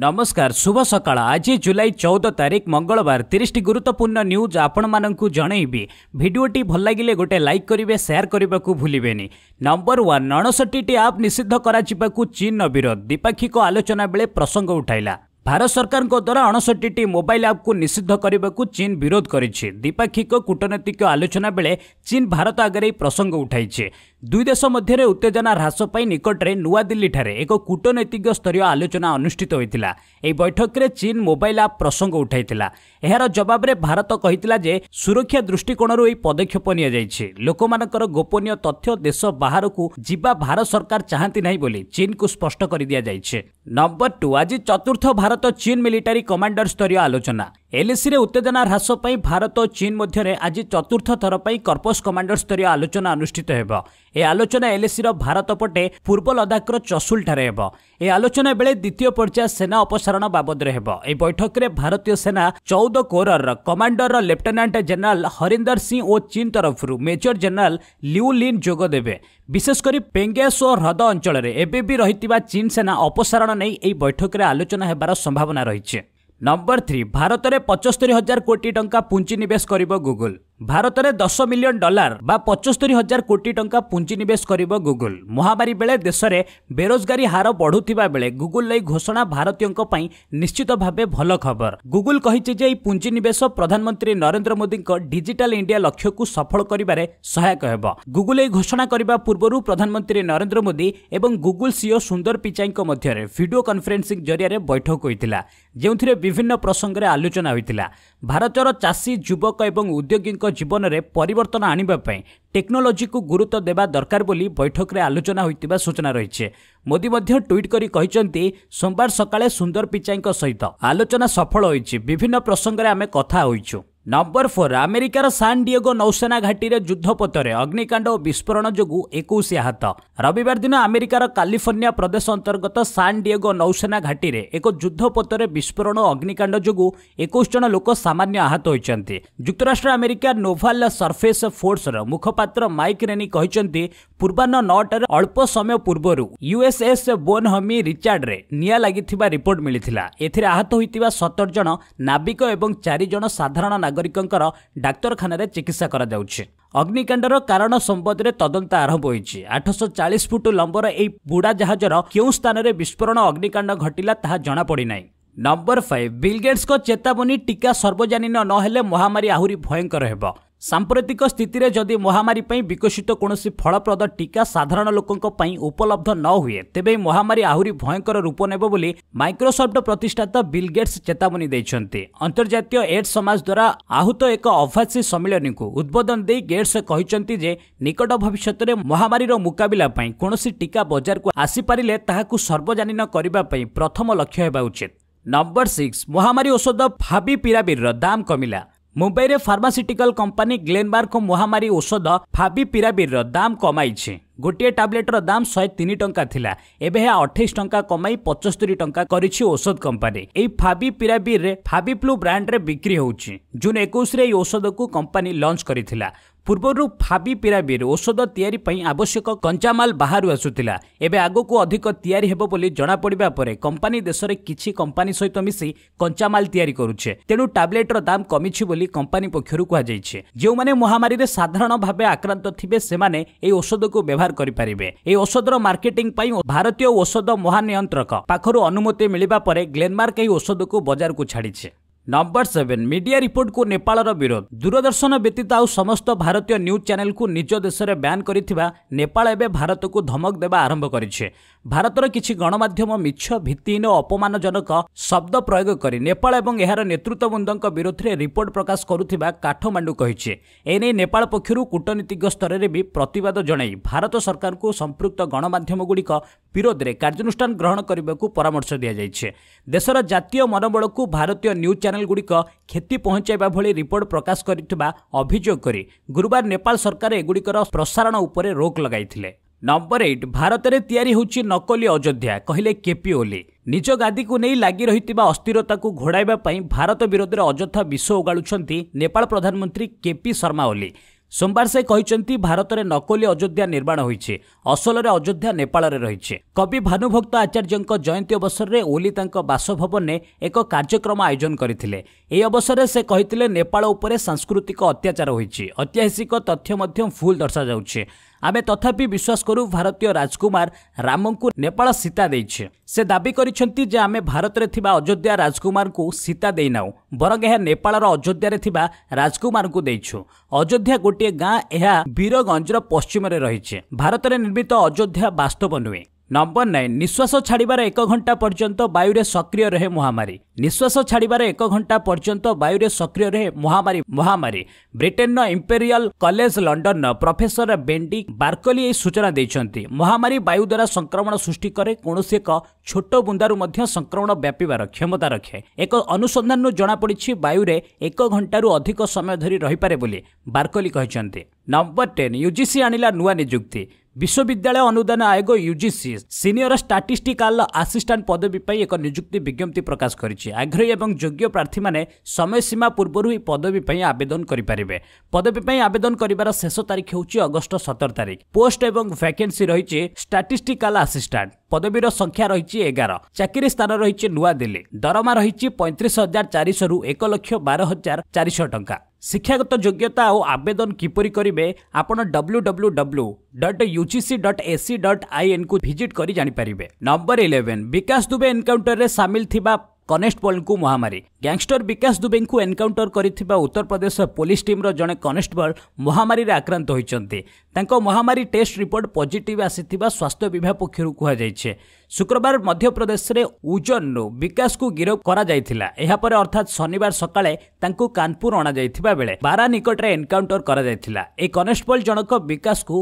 ନମସ୍କାର ଶୁଭ ସକାଳ ଆଜି ଜୁଲାଇ ଚଉଦ ତାରିଖ ମଙ୍ଗଳବାର ତିରିଶଟି ଗୁରୁତ୍ୱପୂର୍ଣ୍ଣ ନ୍ୟୁଜ୍ ଆପଣମାନଙ୍କୁ ଜଣେଇବି ଭିଡ଼ିଓଟି ଭଲ ଲାଗିଲେ ଗୋଟେ ଲାଇକ୍ କରିବେ ସେୟାର କରିବାକୁ ଭୁଲିବେନି ନମ୍ବର ୱାନ୍ ଅଣଷଠିଟି ଆପ୍ ନିଷିଦ୍ଧ କରାଯିବାକୁ ଚୀନ୍ର ବିରୋଧ ଦ୍ୱିପାକ୍ଷିକ ଆଲୋଚନା ବେଳେ ପ୍ରସଙ୍ଗ ଉଠାଇଲା ଭାରତ ସରକାରଙ୍କ ଦ୍ୱାରା ଅଣଷଠିଟି ମୋବାଇଲ୍ ଆପ୍କୁ ନିଷିଦ୍ଧ କରିବାକୁ ଚୀନ୍ ବିରୋଧ କରିଛି ଦ୍ୱିପାକ୍ଷିକ କୂଟନୈତିକ ଆଲୋଚନା ବେଳେ ଚୀନ୍ ଭାରତ ଆଗରେ ଏହି ପ୍ରସଙ୍ଗ ଉଠାଇଛି ଦୁଇ ଦେଶ ମଧ୍ୟରେ ଉତ୍ତେଜନା ହ୍ରାସ ପାଇଁ ନିକଟରେ ନୂଆଦିଲ୍ଲୀଠାରେ ଏକ କୂଟନୈତିକ ସ୍ତରୀୟ ଆଲୋଚନା ଅନୁଷ୍ଠିତ ହୋଇଥିଲା ଏହି ବୈଠକରେ ଚୀନ୍ ମୋବାଇଲ୍ ଆପ୍ ପ୍ରସଙ୍ଗ ଉଠାଇଥିଲା ଏହାର ଜବାବରେ ଭାରତ କହିଥିଲା ଯେ ସୁରକ୍ଷା ଦୃଷ୍ଟିକୋଣରୁ ଏହି ପଦକ୍ଷେପ ନିଆଯାଇଛି ଲୋକମାନଙ୍କର ଗୋପନୀୟ ତଥ୍ୟ ଦେଶ ବାହାରକୁ ଯିବା ଭାରତ ସରକାର ଚାହାନ୍ତି ନାହିଁ ବୋଲି ଚୀନ୍କୁ ସ୍ପଷ୍ଟ କରିଦିଆଯାଇଛି ନମ୍ବର ଟୁ ଆଜି ଚତୁର୍ଥ ଭାରତ ଚୀନ୍ ମିଲିଟାରୀ କମାଣ୍ଡର ସ୍ତରୀୟ ଆଲୋଚନା ଏଲ୍ଏସିରେ ଉତ୍ତେଜନା ହ୍ରାସ ପାଇଁ ଭାରତ ଓ ଚୀନ୍ ମଧ୍ୟରେ ଆଜି ଚତୁର୍ଥ ଥର ପାଇଁ କର୍ପସ୍ କମାଣ୍ଡର ସ୍ତରୀୟ ଆଲୋଚନା ଅନୁଷ୍ଠିତ ହେବ ଏ ଆଲୋଚନା ଏଲ୍ଏସିର ଭାରତ ପଟେ ପୂର୍ବ ଲଦାଖର ଚସୁଲ୍ଠାରେ ହେବ ଏ ଆଲୋଚନା ବେଳେ ଦ୍ୱିତୀୟ ପର୍ଯ୍ୟାୟ ସେନା ଅପସାରଣ ବାବଦରେ ହେବ ଏହି ବୈଠକରେ ଭାରତୀୟ ସେନା ଚଉଦ କୋରର କମାଣ୍ଡରର ଲେଫ୍ଟନାଣ୍ଟ ଜେନେରାଲ ହରିନ୍ଦର ସିଂ ଓ ଚୀନ୍ ତରଫରୁ ମେଜର ଜେନେରାଲ ଲିଉ ଲିନ୍ ଯୋଗ ଦେବେ ବିଶେଷ କରି ପେଙ୍ଗ୍ୟାସ୍ ଓ ହ୍ରଦ ଅଞ୍ଚଳରେ ଏବେ ବି ରହିଥିବା ଚୀନ୍ ସେନା ଅପସାରଣ ନେଇ ଏହି ବୈଠକରେ ଆଲୋଚନା ହେବାର ସମ୍ଭାବନା ରହିଛି ନମ୍ବର ଥ୍ରୀ ଭାରତରେ ପଚସ୍ତରୀ ହଜାର କୋଟି ଟଙ୍କା ପୁଞ୍ଜିନିବେଶ କରିବ ଗୁଗୁଲ୍ ଭାରତରେ ଦଶ ମିଲିୟନ ଡଲାର ବା ପଚସ୍ତରୀ ହଜାର କୋଟି ଟଙ୍କା ପୁଞ୍ଜିନିବେଶ କରିବ ଗୁଗୁଲ ମହାମାରୀ ବେଳେ ଦେଶରେ ବେରୋଜଗାରୀ ହାର ବଢ଼ୁଥିବା ବେଳେ ଗୁଗୁଲ ଏହି ଘୋଷଣା ଭାରତୀୟଙ୍କ ପାଇଁ ନିଶ୍ଚିତ ଭାବେ ଭଲ ଖବର ଗୁଗୁଲ କହିଛି ଯେ ଏହି ପୁଞ୍ଜିନିବେଶ ପ୍ରଧାନମନ୍ତ୍ରୀ ନରେନ୍ଦ୍ର ମୋଦିଙ୍କ ଡିଜିଟାଲ ଇଣ୍ଡିଆ ଲକ୍ଷ୍ୟକୁ ସଫଳ କରିବାରେ ସହାୟକ ହେବ ଗୁଗୁଲ ଏହି ଘୋଷଣା କରିବା ପୂର୍ବରୁ ପ୍ରଧାନମନ୍ତ୍ରୀ ନରେନ୍ଦ୍ର ମୋଦି ଏବଂ ଗୁଗୁଲ ସିଓ ସୁନ୍ଦର ପିଚାଇଙ୍କ ମଧ୍ୟରେ ଭିଡ଼ିଓ କନଫରେନ୍ସିଂ ଜରିଆରେ ବୈଠକ ହୋଇଥିଲା ଯେଉଁଥିରେ ବିଭିନ୍ନ ପ୍ରସଙ୍ଗରେ ଆଲୋଚନା ହୋଇଥିଲା ଭାରତର ଚାଷୀ ଯୁବକ ଏବଂ ଉଦ୍ୟୋଗୀଙ୍କ ଜୀବନରେ ପରିବର୍ତ୍ତନ ଆଣିବା ପାଇଁ ଟେକ୍ନୋଲୋଜିକୁ ଗୁରୁତ୍ୱ ଦେବା ଦରକାର ବୋଲି ବୈଠକରେ ଆଲୋଚନା ହୋଇଥିବା ସୂଚନା ରହିଛି ମୋଦି ମଧ୍ୟ ଟ୍ୱିଟ୍ କରି କହିଛନ୍ତି ସୋମବାର ସକାଳେ ସୁନ୍ଦର ପିଚାଇଙ୍କ ସହିତ ଆଲୋଚନା ସଫଳ ହୋଇଛି ବିଭିନ୍ନ ପ୍ରସଙ୍ଗରେ ଆମେ କଥା ହୋଇଛୁ ନମ୍ବର ଫୋର୍ ଆମେରିକାର ସାନ୍ଡିଏଗୋ ନୌସେନା ଘାଟିରେ ଯୁଦ୍ଧପଥରେ ଅଗ୍ନିକାଣ୍ଡ ଓ ବିସ୍ଫୋରଣ ଯୋଗୁଁ ଏକୋଇଶ ଆହତ ରବିବାର ଦିନ ଆମେରିକାର କାଲିଫର୍ଣ୍ଣିଆ ପ୍ରଦେଶ ଅନ୍ତର୍ଗତ ସାନ୍ଡିଏଗୋ ନୌସେନା ଘାଟିରେ ଏକ ଯୁଦ୍ଧପଥରେ ବିସ୍ଫୋରଣ ଓ ଅଗ୍ନିକାଣ୍ଡ ଯୋଗୁଁ ଏକୋଇଶ ଜଣ ଲୋକ ସାମାନ୍ୟ ଆହତ ହୋଇଛନ୍ତି ଯୁକ୍ତରାଷ୍ଟ୍ର ଆମେରିକା ନୋଭାଲ ସର୍ଫେସ୍ ଫୋର୍ସର ମୁଖପାତ୍ର ମାଇକ୍ ରେନି କହିଛନ୍ତି ପୂର୍ବାହ୍ନ ନଅଟାରେ ଅଳ୍ପ ସମୟ ପୂର୍ବରୁ ୟୁଏସ୍ଏସ୍ ବୋନହମି ରିଚାର୍ଡରେ ନିଆଁ ଲାଗିଥିବା ରିପୋର୍ଟ ମିଳିଥିଲା ଏଥିରେ ଆହତ ହୋଇଥିବା ସତର ଜଣ ନାବିକ ଏବଂ ଚାରି ଜଣ ସାଧାରଣ ନାଗରିକଙ୍କର ଡାକ୍ତରଖାନାରେ ଚିକିତ୍ସା କରାଯାଉଛି ଅଗ୍ନିକାଣ୍ଡର କାରଣ ସମ୍ପତ୍ତିରେ ତଦନ୍ତ ଆରମ୍ଭ ହୋଇଛି ଆଠଶହ ଚାଳିଶ ଫୁଟ ଲମ୍ବର ଏହି ବୁଡ଼ା ଜାହାଜର କେଉଁ ସ୍ଥାନରେ ବିସ୍ଫୋରଣ ଅଗ୍ନିକାଣ୍ଡ ଘଟିଲା ତାହା ଜଣାପଡ଼ିନାହିଁ ନମ୍ବର ଫାଇଭ୍ ବିଲ୍ଗେଟ୍ସଙ୍କ ଚେତାବନୀ ଟିକା ସର୍ବଜନୀନ ନହେଲେ ମହାମାରୀ ଆହୁରି ଭୟଙ୍କର ହେବ ସାମ୍ପ୍ରତିକ ସ୍ଥିତିରେ ଯଦି ମହାମାରୀ ପାଇଁ ବିକଶିତ କୌଣସି ଫଳପ୍ରଦ ଟିକା ସାଧାରଣ ଲୋକଙ୍କ ପାଇଁ ଉପଲବ୍ଧ ନ ହୁଏ ତେବେ ଏହି ମହାମାରୀ ଆହୁରି ଭୟଙ୍କର ରୂପ ନେବ ବୋଲି ମାଇକ୍ରୋସଫ୍ଟ ପ୍ରତିଷ୍ଠାତା ବିଲ୍ ଗେଟ୍ସ ଚେତାବନୀ ଦେଇଛନ୍ତି ଅନ୍ତର୍ଜାତୀୟ ଏଡ୍ ସମାଜ ଦ୍ୱାରା ଆହୁତ ଏକ ଅଭାସୀ ସମ୍ମିଳନୀକୁ ଉଦ୍ବୋଧନ ଦେଇ ଗେଟ୍ସ କହିଛନ୍ତି ଯେ ନିକଟ ଭବିଷ୍ୟତରେ ମହାମାରୀର ମୁକାବିଲା ପାଇଁ କୌଣସି ଟିକା ବଜାରକୁ ଆସିପାରିଲେ ତାହାକୁ ସର୍ବଜନୀନ କରିବା ପାଇଁ ପ୍ରଥମ ଲକ୍ଷ୍ୟ ହେବା ଉଚିତ ନମ୍ବର ସିକ୍ସ ମହାମାରୀ ଔଷଧ ଫାବି ପିରାବିର ଦାମ କମିଲା ମୁମ୍ବାଇରେ ଫାର୍ମାସ୍ୟୁଟିକାଲ କମ୍ପାନୀ ଗ୍ଲେନବାର୍ଗଙ୍କ ମହାମାରୀ ଔଷଧ ଫାବି ପିରାବିର୍ର ଦାମ୍ କମାଇଛି ଗୋଟିଏ ଟାବ୍ଲେଟ୍ର ଦାମ୍ ଶହେ ତିନି ଟଙ୍କା ଥିଲା ଏବେ ଏହା ଅଠେଇଶ ଟଙ୍କା କମାଇ ପଚସ୍ତରୀ ଟଙ୍କା କରିଛି ଔଷଧ କମ୍ପାନୀ ଏହି ଫାବି ପିରାବିର୍ରେ ଫାବି ଫ୍ଲୁ ବ୍ରାଣ୍ଡରେ ବିକ୍ରି ହେଉଛି ଜୁନ୍ ଏକୋଇଶରେ ଏହି ଔଷଧକୁ କମ୍ପାନୀ ଲଞ୍ଚ କରିଥିଲା ପୂର୍ବରୁ ଫାବିପିରାବିର ଔଷଧ ତିଆରି ପାଇଁ ଆବଶ୍ୟକ କଞ୍ଚାମାଲ ବାହାରୁ ଆସୁଥିଲା ଏବେ ଆଗକୁ ଅଧିକ ତିଆରି ହେବ ବୋଲି ଜଣାପଡ଼ିବା ପରେ କମ୍ପାନୀ ଦେଶରେ କିଛି କମ୍ପାନୀ ସହିତ ମିଶି କଞ୍ଚାମାଲ ତିଆରି କରୁଛେ ତେଣୁ ଟାବ୍ଲେଟ୍ର ଦାମ୍ କମିଛି ବୋଲି କମ୍ପାନୀ ପକ୍ଷରୁ କୁହାଯାଇଛି ଯେଉଁମାନେ ମହାମାରୀରେ ସାଧାରଣ ଭାବେ ଆକ୍ରାନ୍ତ ଥିବେ ସେମାନେ ଏହି ଔଷଧକୁ ବ୍ୟବହାର କରିପାରିବେ ଏହି ଔଷଧର ମାର୍କେଟିଂ ପାଇଁ ଭାରତୀୟ ଔଷଧ ମହାନିୟନ୍ତ୍ରକ ପାଖରୁ ଅନୁମତି ମିଳିବା ପରେ ଗ୍ଲେନମାର୍କ ଏହି ଔଷଧକୁ ବଜାରକୁ ଛାଡ଼ିଛି ନମ୍ବର ସେଭେନ୍ ମିଡିଆ ରିପୋର୍ଟକୁ ନେପାଳର ବିରୋଧ ଦୂରଦର୍ଶନ ବ୍ୟତୀତ ଆଉ ସମସ୍ତ ଭାରତୀୟ ନ୍ୟୁଜ୍ ଚ୍ୟାନେଲକୁ ନିଜ ଦେଶରେ ବ୍ୟାନ୍ କରିଥିବା ନେପାଳ ଏବେ ଭାରତକୁ ଧମକ ଦେବା ଆରମ୍ଭ କରିଛି ଭାରତର କିଛି ଗଣମାଧ୍ୟମ ମିଛ ଭିତ୍ତିହୀନ ଓ ଅପମାନଜନକ ଶବ୍ଦ ପ୍ରୟୋଗ କରି ନେପାଳ ଏବଂ ଏହାର ନେତୃତ୍ୱବୃନ୍ଦଙ୍କ ବିରୋଧରେ ରିପୋର୍ଟ ପ୍ରକାଶ କରୁଥିବା କାଠମାଣ୍ଡୁ କହିଛି ଏନେଇ ନେପାଳ ପକ୍ଷରୁ କୂଟନୀତିଜ୍ଞ ସ୍ତରରେ ବି ପ୍ରତିବାଦ ଜଣାଇ ଭାରତ ସରକାରଙ୍କୁ ସମ୍ପୃକ୍ତ ଗଣମାଧ୍ୟମଗୁଡ଼ିକ ବିରୋଧରେ କାର୍ଯ୍ୟାନୁଷ୍ଠାନ ଗ୍ରହଣ କରିବାକୁ ପରାମର୍ଶ ଦିଆଯାଇଛି ଦେଶର ଜାତୀୟ ମନୋବଳକୁ ଭାରତୀୟ ନ୍ୟୁଜ୍ ଚ୍ୟାନେଲ୍ଗୁଡ଼ିକ କ୍ଷତି ପହଞ୍ଚାଇବା ଭଳି ରିପୋର୍ଟ ପ୍ରକାଶ କରିଥିବା ଅଭିଯୋଗ କରି ଗୁରୁବାର ନେପାଳ ସରକାର ଏଗୁଡ଼ିକର ପ୍ରସାରଣ ଉପରେ ରୋକ ଲଗାଇଥିଲେ ନମ୍ବର ଏଇଟ୍ ଭାରତରେ ତିଆରି ହେଉଛି ନକଲି ଅଯୋଧ୍ୟା କହିଲେ କେପି ଓଲି ନିଜ ଗାଦିକୁ ନେଇ ଲାଗି ରହିଥିବା ଅସ୍ଥିରତାକୁ ଘୋଡ଼ାଇବା ପାଇଁ ଭାରତ ବିରୋଧରେ ଅଯଥା ବିଷ ଉଗାଳୁଛନ୍ତି ନେପାଳ ପ୍ରଧାନମନ୍ତ୍ରୀ କେପି ଶର୍ମା ଓଲି ସୋମବାର ସେ କହିଛନ୍ତି ଭାରତରେ ନକଲି ଅଯୋଧ୍ୟା ନିର୍ମାଣ ହୋଇଛି ଅସଲରେ ଅଯୋଧ୍ୟା ନେପାଳରେ ରହିଛି କବି ଭାନୁଭକ୍ତ ଆଚାର୍ଯ୍ୟଙ୍କ ଜୟନ୍ତୀ ଅବସରରେ ଓଲି ତାଙ୍କ ବାସଭବନରେ ଏକ କାର୍ଯ୍ୟକ୍ରମ ଆୟୋଜନ କରିଥିଲେ ଏହି ଅବସରରେ ସେ କହିଥିଲେ ନେପାଳ ଉପରେ ସାଂସ୍କୃତିକ ଅତ୍ୟାଚାର ହୋଇଛି ଐତିହାସିକ ତଥ୍ୟ ମଧ୍ୟ ଭୁଲ୍ ଦର୍ଶାଯାଉଛି ଆମେ ତଥାପି ବିଶ୍ୱାସ କରୁ ଭାରତୀୟ ରାଜକୁମାର ରାମଙ୍କୁ ନେପାଳ ସୀତା ଦେଇଛେ ସେ ଦାବି କରିଛନ୍ତି ଯେ ଆମେ ଭାରତରେ ଥିବା ଅଯୋଧ୍ୟା ରାଜକୁମାରଙ୍କୁ ସୀତା ଦେଇନାହୁଁ ବରଂ ଏହା ନେପାଳର ଅଯୋଧ୍ୟାରେ ଥିବା ରାଜକୁମାରଙ୍କୁ ଦେଇଛୁ ଅଯୋଧ୍ୟା ଗୋଟିଏ ଗାଁ ଏହା ବୀରଗଞ୍ଜର ପଶ୍ଚିମରେ ରହିଛି ଭାରତରେ ନିର୍ମିତ ଅଯୋଧ୍ୟା ବାସ୍ତବ ନୁହେଁ ନମ୍ବର ନାଇନ୍ ନିଶ୍ୱାସ ଛାଡ଼ିବାର ଏକ ଘଣ୍ଟା ପର୍ଯ୍ୟନ୍ତ ବାୟୁରେ ସକ୍ରିୟ ରହେ ମହାମାରୀ ନିଶ୍ୱାସ ଛାଡ଼ିବାର ଏକ ଘଣ୍ଟା ପର୍ଯ୍ୟନ୍ତ ବାୟୁରେ ସକ୍ରିୟ ରହେ ମହାମାରୀ ମହାମାରୀ ବ୍ରିଟେନ୍ର ଇମ୍ପେରିଆଲ୍ କଲେଜ ଲଣ୍ଡନର ପ୍ରଫେସର ବେଣ୍ଡି ବାର୍କଲି ଏହି ସୂଚନା ଦେଇଛନ୍ତି ମହାମାରୀ ବାୟୁ ଦ୍ୱାରା ସଂକ୍ରମଣ ସୃଷ୍ଟି କରେ କୌଣସି ଏକ ଛୋଟ ବୁନ୍ଦାରୁ ମଧ୍ୟ ସଂକ୍ରମଣ ବ୍ୟାପିବାର କ୍ଷମତା ରଖେ ଏକ ଅନୁସନ୍ଧାନରୁ ଜଣାପଡ଼ିଛି ବାୟୁରେ ଏକ ଘଣ୍ଟାରୁ ଅଧିକ ସମୟ ଧରି ରହିପାରେ ବୋଲି ବାର୍କଲି କହିଛନ୍ତି ନମ୍ବର ଟେନ୍ ୟୁଜିସି ଆଣିଲା ନୂଆ ନିଯୁକ୍ତି ବିଶ୍ୱବିଦ୍ୟାଳୟ ଅନୁଦାନ ଆୟୋଗ ୟୁଜିସି ସିନିୟର ଷ୍ଟାଟିଷ୍ଟିକାଲ ଆସିଷ୍ଟାଣ୍ଟ ପଦବୀ ପାଇଁ ଏକ ନିଯୁକ୍ତି ବିଜ୍ଞପ୍ତି ପ୍ରକାଶ କରିଛି ଆଗ୍ରହୀ ଏବଂ ଯୋଗ୍ୟ ପ୍ରାର୍ଥୀମାନେ ସମୟସୀମା ପୂର୍ବରୁ ଏହି ପଦବୀ ପାଇଁ ଆବେଦନ କରିପାରିବେ ପଦବୀ ପାଇଁ ଆବେଦନ କରିବାର ଶେଷ ତାରିଖ ହେଉଛି ଅଗଷ୍ଟ ସତର ତାରିଖ ପୋଷ୍ଟ ଏବଂ ଭ୍ୟାକେନ୍ସି ରହିଛି ଷ୍ଟାଟିଷ୍ଟିକାଲ ଆସିଷ୍ଟାଣ୍ଟ ପଦବୀର ସଂଖ୍ୟା ରହିଛି ଏଗାର ଚାକିରି ସ୍ଥାନ ରହିଛି ନୂଆଦିଲ୍ଲୀ ଦରମା ରହିଛି ପଇଁତିରିଶ ହଜାର ଚାରିଶହରୁ ଏକ ଲକ୍ଷ ବାର ହଜାର ଚାରିଶହ ଟଙ୍କା ଶିକ୍ଷାଗତ ଯୋଗ୍ୟତା ଆଉ ଆବେଦନ କିପରି କରିବେ ଆପଣ W W W dot U G C dot AC dot ଆଇଏନ୍କୁ ଭିଜିଟ୍ କରି ଜାଣିପାରିବେ ନମ୍ବର ଇଲେଭେନ୍ ବିକାଶ ଦୁବେ ଏନ୍କାଉଣ୍ଟରରେ ସାମିଲ ଥିବା କନେଷ୍ଟବଳଙ୍କୁ ମହାମାରୀ ଗ୍ୟାଙ୍ଗଷ୍ଟର ବିକାଶ ଦୁବେଙ୍କୁ ଏନକାଉଣ୍ଟର କରିଥିବା ଉତ୍ତରପ୍ରଦେଶ ପୋଲିସ ଟିମ୍ର ଜଣେ କନେଷ୍ଟବଳ ମହାମାରୀରେ ଆକ୍ରାନ୍ତ ହୋଇଛନ୍ତି ତାଙ୍କ ମହାମାରୀ ଟେଷ୍ଟ ରିପୋର୍ଟ ପଜିଟିଭ୍ ଆସିଥିବା ସ୍ୱାସ୍ଥ୍ୟ ବିଭାଗ ପକ୍ଷରୁ କୁହାଯାଇଛି ଶୁକ୍ରବାର ମଧ୍ୟପ୍ରଦେଶରେ ଉଜନରୁ ବିକାଶକୁ ଗିରଫ କରାଯାଇଥିଲା ଏହାପରେ ଅର୍ଥାତ୍ ଶନିବାର ସକାଳେ ତାଙ୍କୁ କାନପୁର ଅଣାଯାଇଥିବା ବେଳେ ବାରା ନିକଟରେ ଏନକାଉଣ୍ଟର କରାଯାଇଥିଲା ଏହି କନେଷ୍ଟବଳ ଜଣକ ବିକାଶକୁ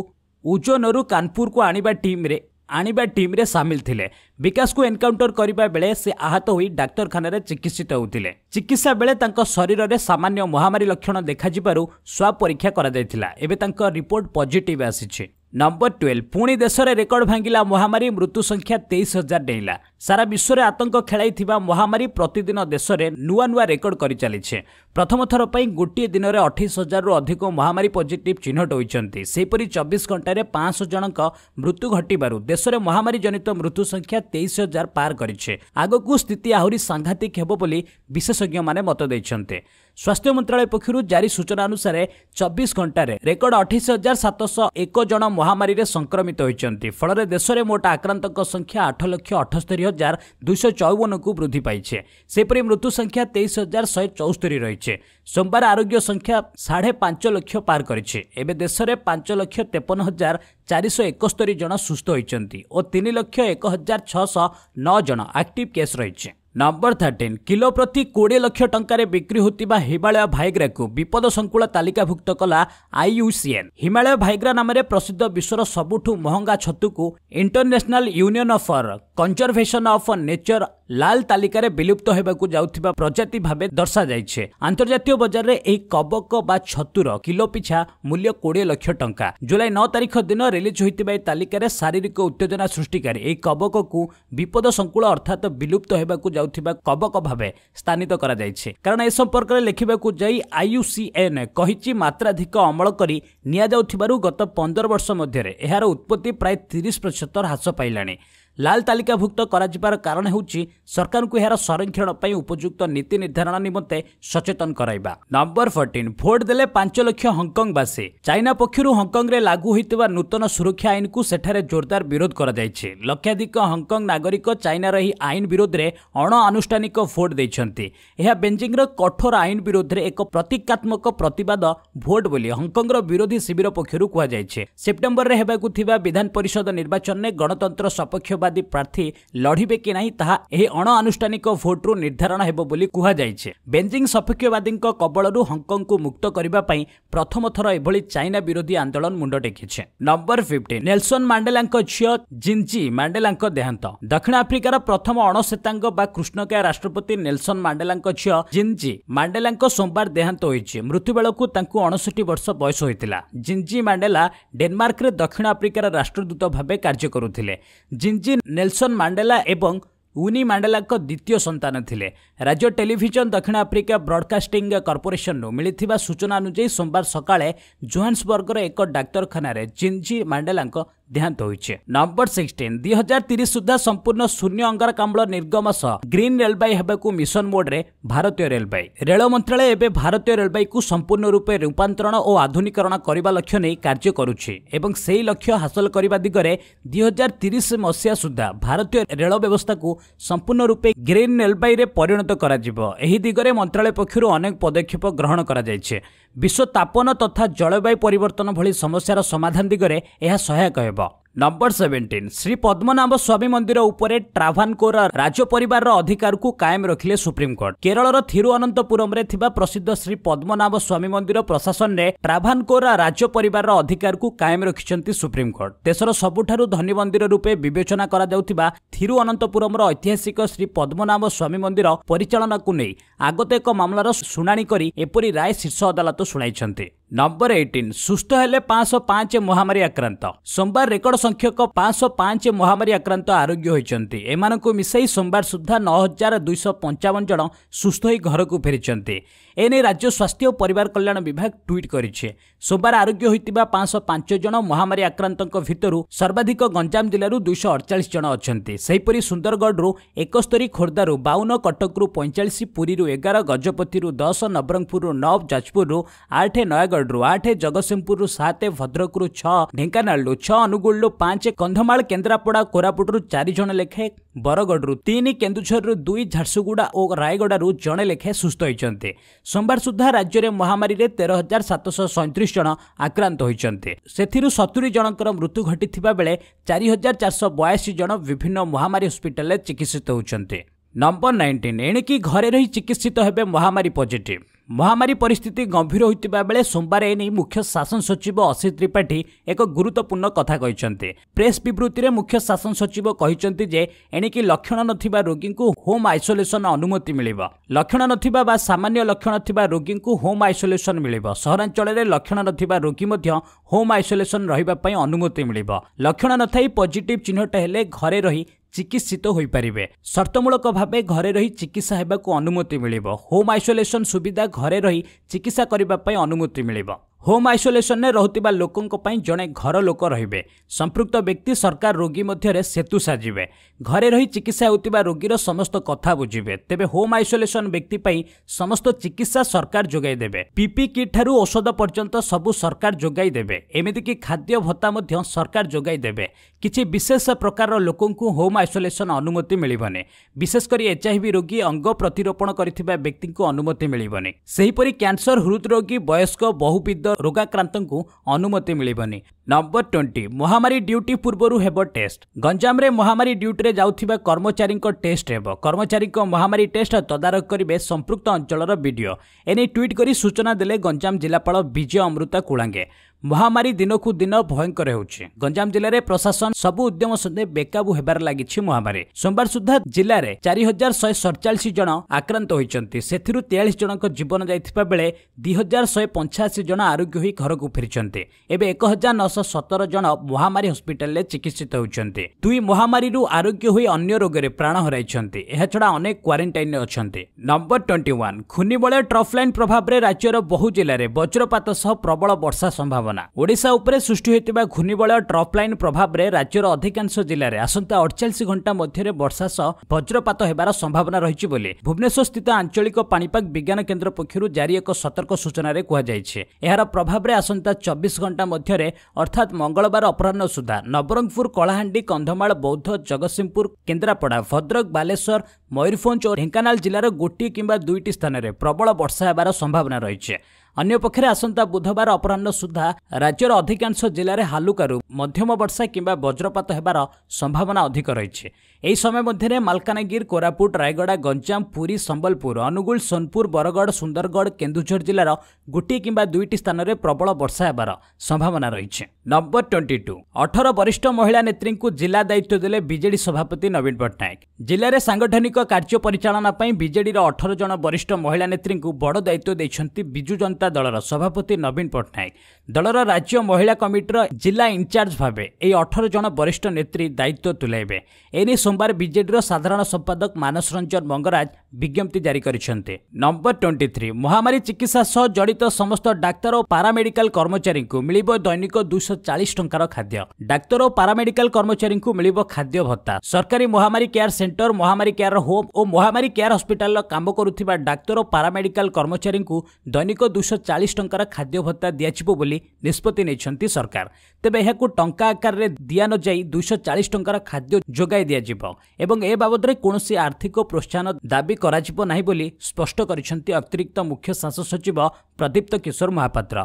ଉଜନରୁ କାନପୁରକୁ ଆଣିବା ଟିମ୍ରେ ଆଣିବା ଟିମ୍ରେ ସାମିଲ ଥିଲେ ବିକାଶକୁ ଏନକାଉଣ୍ଟର କରିବା ବେଳେ ସେ ଆହତ ହୋଇ ଡାକ୍ତରଖାନାରେ ଚିକିତ୍ସିତ ହେଉଥିଲେ ଚିକିତ୍ସା ବେଳେ ତାଙ୍କ ଶରୀରରେ ସାମାନ୍ୟ ମହାମାରୀ ଲକ୍ଷଣ ଦେଖାଯିବାରୁ ସ୍ୱାବ ପରୀକ୍ଷା କରାଯାଇଥିଲା ଏବେ ତାଙ୍କ ରିପୋର୍ଟ ପଜିଟିଭ୍ ଆସିଛି ନମ୍ବର ଟ୍ୱେଲ୍ଭ ପୁଣି ଦେଶରେ ରେକର୍ଡ ଭାଙ୍ଗିଲା ମହାମାରୀ ମୃତ୍ୟୁ ସଂଖ୍ୟା ତେଇଶ ହଜାର ଡେଇଁଲା ସାରା ବିଶ୍ୱରେ ଆତଙ୍କ ଖେଳାଇଥିବା ମହାମାରୀ ପ୍ରତିଦିନ ଦେଶରେ ନୂଆ ନୂଆ ରେକର୍ଡ କରିଚାଲିଛି ପ୍ରଥମ ଥର ପାଇଁ ଗୋଟିଏ ଦିନରେ ଅଠେଇଶ ହଜାରରୁ ଅଧିକ ମହାମାରୀ ପଜିଟିଭ୍ ଚିହ୍ନଟ ହୋଇଛନ୍ତି ସେହିପରି ଚବିଶ ଘଣ୍ଟାରେ ପାଞ୍ଚଶହ ଜଣଙ୍କ ମୃତ୍ୟୁ ଘଟିବାରୁ ଦେଶରେ ମହାମାରୀ ଜନିତ ମୃତ୍ୟୁ ସଂଖ୍ୟା ତେଇଶ ହଜାର ପାର କରିଛି ଆଗକୁ ସ୍ଥିତି ଆହୁରି ସାଂଘାତିକ ହେବ ବୋଲି ବିଶେଷଜ୍ଞମାନେ ମତ ଦେଇଛନ୍ତି ସ୍ୱାସ୍ଥ୍ୟ ମନ୍ତ୍ରଣାଳୟ ପକ୍ଷରୁ ଜାରି ସୂଚନା ଅନୁସାରେ ଚବିଶ ଘଣ୍ଟାରେ ରେକର୍ଡ ଅଠେଇଶ ହଜାର ସାତଶହ ଏକ ଜଣ ମହାମାରୀରେ ସଂକ୍ରମିତ ହୋଇଛନ୍ତି ଫଳରେ ଦେଶରେ ମୋଟ ଆକ୍ରାନ୍ତଙ୍କ ସଂଖ୍ୟା ଆଠ ଲକ୍ଷ ଅଠସ୍ତରୀ ହଜାର ଦୁଇଶହ ଚଉବନକୁ ବୃଦ୍ଧି ପାଇଛି ସେହିପରି ମୃତ୍ୟୁ ସଂଖ୍ୟା ତେଇଶ ହଜାର ଶହେ ଚଉସ୍ତରି ରହିଛି ସୋମବାର ଆରୋଗ୍ୟ ସଂଖ୍ୟା ସାଢ଼େ ପାଞ୍ଚ ଲକ୍ଷ ପାର କରିଛି ଏବେ ଦେଶରେ ପାଞ୍ଚ ଲକ୍ଷ ତେପନ ହଜାର ଚାରିଶହ ଏକସ୍ତରୀ ଜଣ ସୁସ୍ଥ ହୋଇଛନ୍ତି ଓ ତିନି ଲକ୍ଷ ଏକ ହଜାର ଛଅଶହ ନଅ ଜଣ ଆକ୍ଟିଭ୍ କେସ୍ ରହିଛି ନମ୍ବର ଥାର୍ଟିନ୍ କିଲୋ ପ୍ରତି କୋଡ଼ିଏ ଲକ୍ଷ ଟଙ୍କାରେ ବିକ୍ରି ହେଉଥିବା ହିମାଳୟ ଭାଇଗ୍ରାକୁ ବିପଦ ସଂକୁଳ ତାଲିକାଭୁକ୍ତ କଲା ଆଇୟୁସିଏନ୍ ହିମାଳୟ ଭାଇଗ୍ରା ନାମରେ ପ୍ରସିଦ୍ଧ ବିଶ୍ୱର ସବୁଠୁ ମହଙ୍ଗା ଛତୁକୁ international union for conservation of nature ଲାଲ ତାଲିକାରେ ବିଲୁପ୍ତ ହେବାକୁ ଯାଉଥିବା ପ୍ରଜାତି ଭାବେ ଦର୍ଶାଯାଇଛି ଆନ୍ତର୍ଜାତୀୟ ବଜାରରେ ଏହି କବକ ବା ଛତୁର କିଲୋ ପିଛା ମୂଲ୍ୟ କୋଡ଼ିଏ ଲକ୍ଷ ଟଙ୍କା ଜୁଲାଇ ନଅ ତାରିଖ ଦିନ ରିଲିଜ୍ ହୋଇଥିବା ଏହି ତାଲିକାରେ ଶାରୀରିକ ଉତ୍ତେଜନା ସୃଷ୍ଟିକାରୀ ଏହି କବକକୁ ବିପଦ ସଂକୁଳ ଅର୍ଥାତ୍ ବିଲୁପ୍ତ ହେବାକୁ ଯାଉଥିବା କବକ ଭାବେ ସ୍ଥାନିତ କରାଯାଇଛି କାରଣ ଏ ସମ୍ପର୍କରେ ଲେଖିବାକୁ ଯାଇ ଆଇୟୁସିଏନ୍ କହିଛି ମାତ୍ରାଧିକ ଅମଳ କରି ନିଆଯାଉଥିବାରୁ ଗତ ପନ୍ଦର ବର୍ଷ ମଧ୍ୟରେ ଏହାର ଉତ୍ପତ୍ତି ପ୍ରାୟ ତିରିଶ ପ୍ରତିଶତ ହ୍ରାସ ପାଇଲାଣି ଲାଲ ତାଲିକାଭୁକ୍ତ କରାଯିବାର କାରଣ ହେଉଛି ସରକାରଙ୍କୁ ଏହାର ସଂରକ୍ଷଣ ପାଇଁ ଉପଯୁକ୍ତ ନୀତି ନିର୍ଦ୍ଧାରଣ ନିମନ୍ତେ ସଚେତନ କରାଇବା ନମ୍ବର ଫୋର୍ଟିନ୍ ଭୋଟ୍ ଦେଲେ ପାଞ୍ଚ ଲକ୍ଷ ହଂକଂବାସୀ ଚାଇନା ପକ୍ଷରୁ ହଂକଂରେ ଲାଗୁ ହୋଇଥିବା ନୂତନ ସୁରକ୍ଷା ଆଇନକୁ ସେଠାରେ ଜୋରଦାର ବିରୋଧ କରାଯାଇଛି ଲକ୍ଷାଧିକ ହଂକଂ ନାଗରିକ ଚାଇନାର ଏହି ଆଇନ ବିରୋଧରେ ଅଣଆନୁଷ୍ଠାନିକ ଭୋଟ୍ ଦେଇଛନ୍ତି ଏହା ବେଜିଂର କଠୋର ଆଇନ ବିରୋଧରେ ଏକ ପ୍ରତୀକାତ୍ମକ ପ୍ରତିବାଦ ଭୋଟ୍ ବୋଲି ହଂକଂର ବିରୋଧୀ ଶିବିର ପକ୍ଷରୁ କୁହାଯାଇଛି ସେପ୍ଟେମ୍ବରରେ ହେବାକୁ ଥିବା ବିଧାନ ପରିଷଦ ନିର୍ବାଚନରେ ଗଣତନ୍ତ୍ର ସପକ୍ଷବାଦ ସମାଜବାଦୀ ପ୍ରାର୍ଥୀ ଲଢ଼ିବେ କି ନାହିଁ ତାହା ଏହି ଅଣଆନୁଷ୍ଠାନିକ ଭୋଟ୍ରୁ ନିର୍ଦ୍ଧାରଣ ହେବ ବୋଲି କୁହାଯାଇଛି ବେଞ୍ଜିଂ ସପକ୍ଷବାଦୀଙ୍କ କବଳରୁ ହଂକଂକୁ ମୁକ୍ତ କରିବା ପାଇଁ ପ୍ରଥମ ଥର ଏଭଳି ଚାଇନା ବିରୋଧୀ ଆନ୍ଦୋଳନ ମୁଣ୍ଡ ଟେକିଛି ନମ୍ବର ଫିଫ୍ଟିନ୍ ନେଲସନ୍ ମାଣ୍ଡେଲାଙ୍କ ଝିଅ ଜିନ୍ଜି ମାଣ୍ଡେଲାଙ୍କ ଦେହାନ୍ତ ଦକ୍ଷିଣ ଆଫ୍ରିକାର ପ୍ରଥମ ଅଣଶ୍ୱେତାଙ୍କ ବା କୃଷ୍ଣକାୟ ରାଷ୍ଟ୍ରପତି ନେଲସନ୍ ମାଣ୍ଡେଲାଙ୍କ ଝିଅ ଜିନ୍ଜି ମାଣ୍ଡେଲାଙ୍କ ସୋମବାର ଦେହାନ୍ତ ହୋଇଛି ମୃତ୍ୟୁବେଳକୁ ତାଙ୍କୁ ଅଣଷଠି ବର୍ଷ ବୟସ ହୋଇଥିଲା ଜିନ୍ଜି ମାଣ୍ଡେଲା ଡେନମାର୍କରେ ଦକ୍ଷିଣ ଆଫ୍ରିକାର ରାଷ୍ଟ୍ରଦୂତ ଭାବେ କାର୍ଯ୍ୟ କରୁଥିଲେ ଜିନ୍ଜି ନେଲସନ୍ ମାଣ୍ଡେଲା ଏବଂ ଉନି ମାଣ୍ଡେଲାଙ୍କ ଦ୍ୱିତୀୟ ସନ୍ତାନ ଥିଲେ ରାଜ୍ୟ ଟେଲିଭିଜନ ଦକ୍ଷିଣ ଆଫ୍ରିକା ବ୍ରଡ୍କାଷ୍ଟିଂ କର୍ପୋରେସନରୁ ମିଳିଥିବା ସୂଚନା ଅନୁଯାୟୀ ସୋମବାର ସକାଳେ ଜୋହାନ୍ସବର୍ଗର ଏକ ଡାକ୍ତରଖାନାରେ ଜିନ୍ଜି ମାଣ୍ଡେଲାଙ୍କ ଧ୍ୟାନ ଦେଉଛି ନମ୍ବର ସିକ୍ସଟିନ୍ ଦୁଇ ହଜାର ତିରିଶ ସୁଦ୍ଧା ସମ୍ପୂର୍ଣ୍ଣ ଶୂନ୍ୟ ଅଙ୍ଗାରକାମ୍ଳ ନିର୍ଗମ ସହ ଗ୍ରୀନ୍ ରେଳବାଇ ହେବାକୁ ମିଶନ ମୋଡ୍ରେ ଭାରତୀୟ ରେଳବାଇ ରେଳ ମନ୍ତ୍ରାଳୟ ଏବେ ଭାରତୀୟ ରେଳବାଇକୁ ସମ୍ପୂର୍ଣ୍ଣ ରୂପେ ରୂପାନ୍ତରଣ ଓ ଆଧୁନିକରଣ କରିବା ଲକ୍ଷ୍ୟ ନେଇ କାର୍ଯ୍ୟ କରୁଛି ଏବଂ ସେହି ଲକ୍ଷ୍ୟ ହାସଲ କରିବା ଦିଗରେ ଦୁଇ ହଜାର ତିରିଶ ମସିହା ସୁଦ୍ଧା ଭାରତୀୟ ରେଳ ବ୍ୟବସ୍ଥାକୁ ସମ୍ପୂର୍ଣ୍ଣ ରୂପେ ଗ୍ରୀନ୍ ରେଳବାଇରେ ପରିଣତ କରାଯିବ ଏହି ଦିଗରେ ମନ୍ତ୍ରାଳୟ ପକ୍ଷରୁ ଅନେକ ପଦକ୍ଷେପ ଗ୍ରହଣ କରାଯାଇଛି ବିଶ୍ୱତାପନ ତଥା ଜଳବାୟୁ ପରିବର୍ତ୍ତନ ଭଳି ସମସ୍ୟାର ସମାଧାନ ଦିଗରେ ଏହା ସହାୟକ ହେବ ନମ୍ବର ସେଭେନ୍ଟିନ୍ ଶ୍ରୀ ପଦ୍ମନାଭ ସ୍ୱାମୀ ମନ୍ଦିର ଉପରେ ଟ୍ରାଭାନକୋର ରାଜ ପରିବାରର ଅଧିକାରକୁ କାଏମ ରଖିଲେ ସୁପ୍ରିମକୋର୍ଟ କେରଳର ଥିରୁଅନନ୍ତପୁରମରେ ଥିବା ପ୍ରସିଦ୍ଧ ଶ୍ରୀ ପଦ୍ମନାଭ ସ୍ୱାମୀ ମନ୍ଦିର ପ୍ରଶାସନରେ ଟ୍ରାଭାନକୋର ରାଜ ପରିବାରର ଅଧିକାରକୁ କାଏମ ରଖିଛନ୍ତି ସୁପ୍ରିମକୋର୍ଟ ଦେଶର ସବୁଠାରୁ ଧନୀ ମନ୍ଦିର ରୂପେ ବିବେଚନା କରାଯାଉଥିବା ଥିରୁଅନନ୍ତପୁରମର ଐତିହାସିକ ଶ୍ରୀ ପଦ୍ମନାଭ ସ୍ୱାମୀ ମନ୍ଦିର ପରିଚାଳନାକୁ ନେଇ ଆଗତ ଏକ ମାମଲାର ଶୁଣାଣି କରି ଏପରି ରାୟ ଶୀର୍ଷ ଅଦାଲତ ଶୁଣାଇଛନ୍ତି ନମ୍ବର ଏଇଟିନ୍ ସୁସ୍ଥ ହେଲେ ପାଞ୍ଚଶହ ପାଞ୍ଚ ମହାମାରୀ ଆକ୍ରାନ୍ତ ସୋମବାର ରେକର୍ଡ ସଂଖ୍ୟକ ପାଞ୍ଚଶହ ପାଞ୍ଚ ମହାମାରୀ ଆକ୍ରାନ୍ତ ଆରୋଗ୍ୟ ହୋଇଛନ୍ତି ଏମାନଙ୍କୁ ମିଶାଇ ସୋମବାର ସୁଦ୍ଧା ନଅ ହଜାର ଦୁଇଶହ ପଞ୍ଚାବନ ଜଣ ସୁସ୍ଥ ହୋଇ ଘରକୁ ଫେରିଛନ୍ତି ଏନେଇ ରାଜ୍ୟ ସ୍ୱାସ୍ଥ୍ୟ ଓ ପରିବାର କଲ୍ୟାଣ ବିଭାଗ ଟ୍ୱିଟ୍ କରିଛି ସୋମବାର ଆରୋଗ୍ୟ ହୋଇଥିବା ପାଞ୍ଚଶହ ପାଞ୍ଚ ଜଣ ମହାମାରୀ ଆକ୍ରାନ୍ତଙ୍କ ଭିତରୁ ସର୍ବାଧିକ ଗଞ୍ଜାମ ଜିଲ୍ଲାରୁ ଦୁଇଶହ ଅଡ଼ଚାଳିଶ ଜଣ ଅଛନ୍ତି ସେହିପରି ସୁନ୍ଦରଗଡ଼ରୁ ଏକସ୍ତରି ଖୋର୍ଦ୍ଧାରୁ ବାଉନ କଟକରୁ ପଇଁଚାଳିଶ ପୁରୀରୁ ଏଗାର ଗଜପତିରୁ ଦଶ ନବରଙ୍ଗପୁରରୁ ନଅ ଯାଜପୁରରୁ ଆଠ ନୟାଗଡ଼ରୁ ଆଠ ଜଗତସିଂହପୁରରୁ ସାତ ଭଦ୍ରକରୁ ଛଅ ଢେଙ୍କାନାଳରୁ ଛଅ ଅନୁଗୁଳରୁ ପାଞ୍ଚ କନ୍ଧମାଳ କେନ୍ଦ୍ରାପଡ଼ା କୋରାପୁଟରୁ ଚାରିଜଣ ଲେଖାଏଁ ବରଗଡ଼ରୁ ତିନି କେନ୍ଦୁଝରରୁ ଦୁଇ ଝାରସୁଗୁଡ଼ା ଓ ରାୟଗଡ଼ାରୁ ଜଣେ ଲେଖାଏଁ ସୁସ୍ଥ ହୋଇଛନ୍ତି ସୋମବାର ସୁଦ୍ଧା ରାଜ୍ୟରେ ମହାମାରୀରେ ତେର ହଜାର ସାତଶହ ସଇଁତିରିଶ ଜଣ ଆକ୍ରାନ୍ତ ହୋଇଛନ୍ତି ସେଥିରୁ ସତୁରୀ ଜଣଙ୍କର ମୃତ୍ୟୁ ଘଟିଥିବା ବେଳେ ଚାରି ହଜାର ଚାରିଶହ ବୟାଅଶୀ ଜଣ ବିଭିନ୍ନ ମହାମାରୀ ହସ୍ପିଟାଲରେ ଚିକିତ୍ସିତ ହେଉଛନ୍ତି ନମ୍ବର ନାଇଣ୍ଟିନ୍ ଏଣିକି ଘରେ ରହି ଚିକିତ୍ସିତ ହେବେ ମହାମାରୀ ପଜିଟିଭ ମହାମାରୀ ପରିସ୍ଥିତି ଗମ୍ଭୀର ହୋଇଥିବା ବେଳେ ସୋମବାର ଏ ନେଇ ମୁଖ୍ୟ ଶାସନ ସଚିବ ଅସିତ ତ୍ରିପାଠୀ ଏକ ଗୁରୁତ୍ୱପୂର୍ଣ୍ଣ କଥା କହିଛନ୍ତି ପ୍ରେସ୍ ବିବୃତ୍ତିରେ ମୁଖ୍ୟ ଶାସନ ସଚିବ କହିଛନ୍ତି ଯେ ଏଣିକି ଲକ୍ଷଣ ନଥିବା ରୋଗୀଙ୍କୁ ହୋମ୍ ଆଇସୋଲେସନ୍ ଅନୁମତି ମିଳିବ ଲକ୍ଷଣ ନଥିବା ବା ସାମାନ୍ୟ ଲକ୍ଷଣ ଥିବା ରୋଗୀଙ୍କୁ ହୋମ୍ ଆଇସୋଲେସନ୍ ମିଳିବ ସହରାଞ୍ଚଳରେ ଲକ୍ଷଣ ନଥିବା ରୋଗୀ ମଧ୍ୟ ହୋମ୍ ଆଇସୋଲେସନ୍ ରହିବା ପାଇଁ ଅନୁମତି ମିଳିବ ଲକ୍ଷଣ ନଥାଇ ପଜିଟିଭ୍ ଚିହ୍ନଟ ହେଲେ ଘରେ ରହି ଚିକିତ୍ସିତ ହୋଇପାରିବେ ସର୍ତ୍ତମୂଳକ ଭାବେ ଘରେ ରହି ଚିକିତ୍ସା ହେବାକୁ ଅନୁମତି ମିଳିବ ହୋମ୍ ଆଇସୋଲେସନ୍ ସୁବିଧା ଘରେ ରହି ଚିକିତ୍ସା କରିବା ପାଇଁ ଅନୁମତି ମିଳିବ ହୋମ୍ ଆଇସୋଲେସନରେ ରହୁଥିବା ଲୋକଙ୍କ ପାଇଁ ଜଣେ ଘର ଲୋକ ରହିବେ ସମ୍ପୃକ୍ତ ବ୍ୟକ୍ତି ସରକାର ରୋଗୀ ମଧ୍ୟରେ ସେତୁ ସାଜିବେ ଘରେ ରହି ଚିକିତ୍ସା ହେଉଥିବା ରୋଗୀର ସମସ୍ତ କଥା ବୁଝିବେ ତେବେ ହୋମ୍ ଆଇସୋଲେସନ ବ୍ୟକ୍ତି ପାଇଁ ସମସ୍ତ ଚିକିତ୍ସା ସରକାର ଯୋଗାଇ ଦେବେ ପିପି କିଟ୍ ଠାରୁ ଔଷଧ ପର୍ଯ୍ୟନ୍ତ ସବୁ ସରକାର ଯୋଗାଇ ଦେବେ ଏମିତିକି ଖାଦ୍ୟ ଭତ୍ତା ମଧ୍ୟ ସରକାର ଯୋଗାଇ ଦେବେ କିଛି ବିଶେଷ ପ୍ରକାରର ଲୋକଙ୍କୁ ହୋମ୍ ଆଇସୋଲେସନ ଅନୁମତି ମିଳିବନି ବିଶେଷ କରି ଏଚ୍ଆଇଭି ରୋଗୀ ଅଙ୍ଗ ପ୍ରତିରୋପଣ କରିଥିବା ବ୍ୟକ୍ତିଙ୍କୁ ଅନୁମତି ମିଳିବନି ସେହିପରି କ୍ୟାନ୍ସର ହୃଦରୋଗୀ ବୟସ୍କ ବହୁବିଦ ରୋଗାକ୍ରାନ୍ତଙ୍କୁ ଅନୁମତି ମିଳିବନି ନମ୍ବର ଟ୍ୱେଣ୍ଟି ମହାମାରୀ ଡ୍ୟୁଟି ପୂର୍ବରୁ ହେବ ଟେଷ୍ଟ ଗଞ୍ଜାମରେ ମହାମାରୀ ଡ୍ୟୁଟିରେ ଯାଉଥିବା କର୍ମଚାରୀଙ୍କ ଟେଷ୍ଟ ହେବ କର୍ମଚାରୀଙ୍କ ମହାମାରୀ ଟେଷ୍ଟ ତଦାରଖ କରିବେ ସମ୍ପୃକ୍ତ ଅଞ୍ଚଳର ବିଡିଓ ଏନେଇ ଟ୍ୱିଟ୍ କରି ସୂଚନା ଦେଲେ ଗଞ୍ଜାମ ଜିଲ୍ଲାପାଳ ବିଜୟ ଅମୃତା କୁଳାଙ୍ଗେ ମହାମାରୀ ଦିନକୁ ଦିନ ଭୟଙ୍କର ହେଉଛି ଗଞ୍ଜାମ ଜିଲ୍ଲାରେ ପ୍ରଶାସନ ସବୁ ଉଦ୍ୟମ ସତ୍ତ୍ୱେ ବେକାବୁ ହେବାର ଲାଗିଛି ମହାମାରୀ ସୋମବାର ସୁଦ୍ଧା ଜିଲ୍ଲାରେ ଚାରି ହଜାର ଶହେ ସଡ଼ଚାଳିଶ ଜଣ ଆକ୍ରାନ୍ତ ହୋଇଛନ୍ତି ସେଥିରୁ ତେୟାଳିଶ ଜଣଙ୍କ ଜୀବନ ଯାଇଥିବା ବେଳେ ଦୁଇ ହଜାର ଶହେ ପଞ୍ଚାଅଶୀ ଜଣ ଆରୋଗ୍ୟ ହୋଇ ଘରକୁ ଫେରିଛନ୍ତି ଏବେ ଏକ ହଜାର ନଅଶହ ସତର ଜଣ ମହାମାରୀ ହସ୍ପିଟାଲରେ ଚିକିତ୍ସିତ ହେଉଛନ୍ତି ଦୁଇ ମହାମାରୀରୁ ଆରୋଗ୍ୟ ହୋଇ ଅନ୍ୟ ରୋଗରେ ପ୍ରାଣ ହରାଇଛନ୍ତି ଏହାଛଡ଼ା ଅନେକ କ୍ୱାରେଣ୍ଟାଇନ୍ରେ ଅଛନ୍ତି ନମ୍ବର ଟ୍ୱେଣ୍ଟି ୱାନ୍ ଖୁନିବଳୟ ଟ୍ରଫ୍ ଲାଇନ୍ ପ୍ରଭାବରେ ରାଜ୍ୟର ବହୁ ଜିଲ୍ଲାରେ ବଜ୍ରପାତ ସହ ପ୍ରବଳ ବର୍ଷା ସମ୍ଭାବନା ସମ୍ଭାବନା ଓଡ଼ିଶା ଉପରେ ସୃଷ୍ଟି ହୋଇଥିବା ଘୂର୍ଣ୍ଣିବଳୟ ଟ୍ରପ୍ଲାଇନ୍ ପ୍ରଭାବରେ ରାଜ୍ୟର ଅଧିକାଂଶ ଜିଲ୍ଲାରେ ଆସନ୍ତା ଅଡ଼ଚାଳିଶ ଘଣ୍ଟା ମଧ୍ୟରେ ବର୍ଷା ସହ ବଜ୍ରପାତ ହେବାର ସମ୍ଭାବନା ରହିଛି ବୋଲି ଭୁବନେଶ୍ୱରସ୍ଥିତ ଆଞ୍ଚଳିକ ପାଣିପାଗ ବିଜ୍ଞାନ କେନ୍ଦ୍ର ପକ୍ଷରୁ ଜାରି ଏକ ସତର୍କ ସୂଚନାରେ କୁହାଯାଇଛି ଏହାର ପ୍ରଭାବରେ ଆସନ୍ତା ଚବିଶ ଘଣ୍ଟା ମଧ୍ୟରେ ଅର୍ଥାତ୍ ମଙ୍ଗଳବାର ଅପରାହ୍ନ ସୁଦ୍ଧା ନବରଙ୍ଗପୁର କଳାହାଣ୍ଡି କନ୍ଧମାଳ ବୌଦ୍ଧ ଜଗତସିଂହପୁର କେନ୍ଦ୍ରାପଡ଼ା ଭଦ୍ରକ ବାଲେଶ୍ୱର ମୟୂରଭଞ୍ଜ ଓ ଢେଙ୍କାନାଳ ଜିଲ୍ଲାର ଗୋଟିଏ କିମ୍ବା ଦୁଇଟି ସ୍ଥାନରେ ପ୍ରବଳ ବର୍ଷା ହେବାର ସମ୍ଭାବନା ରହିଛି ଅନ୍ୟପକ୍ଷରେ ଆସନ୍ତା ବୁଧବାର ଅପରାହ୍ନ ସୁଦ୍ଧା ରାଜ୍ୟର ଅଧିକାଂଶ ଜିଲ୍ଲାରେ ହାଲୁକାରୁ ମଧ୍ୟମ ବର୍ଷା କିମ୍ବା ବଜ୍ରପାତ ହେବାର ସମ୍ଭାବନା ଅଧିକ ରହିଛି ଏହି ସମୟ ମଧ୍ୟରେ ମାଲକାନଗିରି କୋରାପୁଟ ରାୟଗଡ଼ା ଗଞ୍ଜାମ ପୁରୀ ସମ୍ବଲପୁର ଅନୁଗୁଳ ସୋନପୁର ବରଗଡ଼ ସୁନ୍ଦରଗଡ଼ କେନ୍ଦୁଝର ଜିଲ୍ଲାର ଗୋଟିଏ କିମ୍ବା ଦୁଇଟି ସ୍ଥାନରେ ପ୍ରବଳ ବର୍ଷା ହେବାର ସମ୍ଭାବନା ରହିଛି ନମ୍ବର ଟ୍ୱେଣ୍ଟି ଟୁ ଅଠର ବରିଷ୍ଠ ମହିଳା ନେତ୍ରୀଙ୍କୁ ଜିଲ୍ଲା ଦାୟିତ୍ୱ ଦେଲେ ବିଜେଡି ସଭାପତି ନବୀନ ପଟ୍ଟନାୟକ ଜିଲ୍ଲାରେ ସାଂଗଠନିକ କାର୍ଯ୍ୟ ପରିଚାଳନା ପାଇଁ ବିଜେଡିର ଅଠର ଜଣ ବରିଷ୍ଠ ମହିଳା ନେତ୍ରୀଙ୍କୁ ବଡ଼ ଦାୟିତ୍ୱ ଦେଇଛନ୍ତି ବିଜୁ ଜନତା জনতা দলর সভাপতি নবীন পট্টনাক দলর রাজ্য মহিলা কমিটির জেলা ইনচার্জ ভাবে এই অঠর জন বরিষ্ঠ নেত্রী দায়িত্ব তুলাইবে এনে সোমবার বিজেডির সাধারণ সম্পাদক মানস রঞ্জন মঙ্গরাজ বিজ্ঞপ্তি জারি করেছেন নম্বর টোয়েন্টি থ্রি মহামারী চিকিৎসা সহ জড়িত সমস্ত ডাক্তার ও পারামেডিকাল কর্মচারী মিলব দৈনিক দুইশ চাশ টঙ্কার খাদ্য ডাক্তার ও পারামেডিকাল কর্মচারী মিলব খাদ্য ভত্তা সরকারি মহামারী কেয়ার সেন্টর মহামারী কেয়ার হোম ও মহামারী কেয়ার হসপিটাল কাম করুবা ডাক্তার ও পারামেডিকাল কর্মচারী দৈনিক দুইশ ଦୁଇଶହ ଚାଳିଶ ଟଙ୍କାର ଖାଦ୍ୟ ଭତ୍ତା ଦିଆଯିବ ବୋଲି ନିଷ୍ପତ୍ତି ନେଇଛନ୍ତି ସରକାର ତେବେ ଏହାକୁ ଟଙ୍କା ଆକାରରେ ଦିଆନଯାଇ ଦୁଇଶହ ଚାଳିଶ ଟଙ୍କାର ଖାଦ୍ୟ ଯୋଗାଇ ଦିଆଯିବ ଏବଂ ଏ ବାବଦରେ କୌଣସି ଆର୍ଥିକ ପ୍ରୋତ୍ସାହନ ଦାବି କରାଯିବ ନାହିଁ ବୋଲି ସ୍ପଷ୍ଟ କରିଛନ୍ତି ଅତିରିକ୍ତ ମୁଖ୍ୟ ଶାସନ ସଚିବ ପ୍ରଦୀପ୍ତ କିଶୋର ମହାପାତ୍ର